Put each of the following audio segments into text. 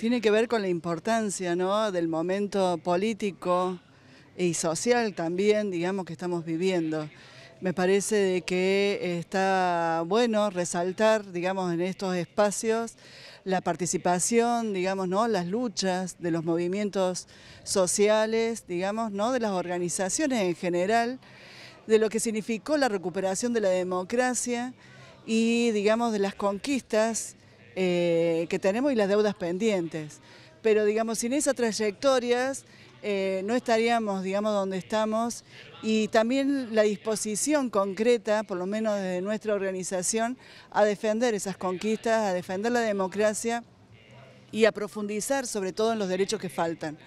Tiene que ver con la importancia del momento político y social también, digamos, que estamos viviendo. Me parece de que está bueno resaltar, digamos, en estos espacios la participación, digamos, ¿no? las luchas de los movimientos sociales, digamos, ¿no? de las organizaciones en general, de lo que significó la recuperación de la democracia y, digamos, de las conquistas eh, que tenemos y las deudas pendientes. Pero digamos, sin esas trayectorias eh, no estaríamos, digamos, donde estamos y también la disposición concreta, por lo menos desde nuestra organización, a defender esas conquistas, a defender la democracia y a profundizar sobre todo en los derechos que faltan.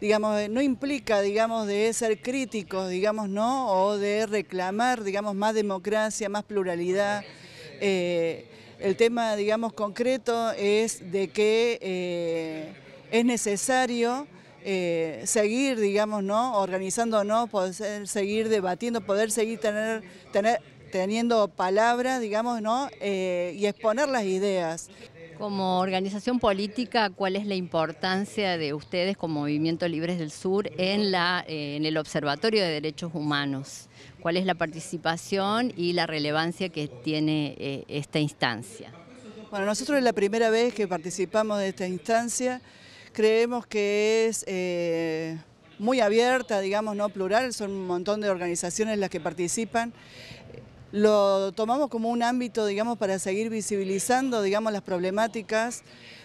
Digamos, eh, no implica, digamos, de ser críticos, digamos, ¿no? O de reclamar, digamos, más democracia, más pluralidad. El tema, digamos, concreto es de que eh, es necesario eh, seguir, digamos, ¿no? Organizándonos, poder seguir debatiendo, poder seguir tener, tener teniendo palabras, digamos, ¿no? Eh, y exponer las ideas. Como organización política, ¿cuál es la importancia de ustedes como Movimiento Libres del Sur en, eh, el Observatorio de Derechos Humanos? ¿Cuál es la participación y la relevancia que tiene eh, esta instancia? Bueno, nosotros es la primera vez que participamos de esta instancia. Creemos que es eh, muy abierta, digamos, no plural, son un montón de organizaciones las que participan lo tomamos como un ámbito, digamos, para seguir visibilizando, digamos, las problemáticas.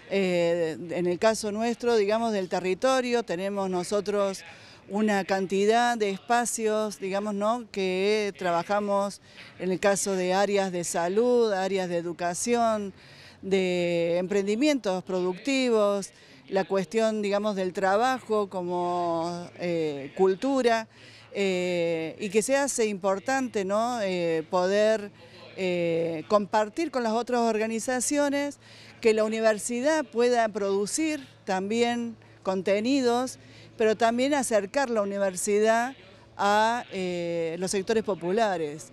Eh, en el caso nuestro, digamos, del territorio, tenemos nosotros una cantidad de espacios, digamos, ¿no? que trabajamos en el caso de áreas de salud, áreas de educación, de emprendimientos productivos, la cuestión, digamos, del trabajo como eh, cultura. Eh, y que se hace importante ¿no? Eh, poder eh, compartir con las otras organizaciones, que la universidad pueda producir también contenidos, pero también acercar la universidad a los sectores populares.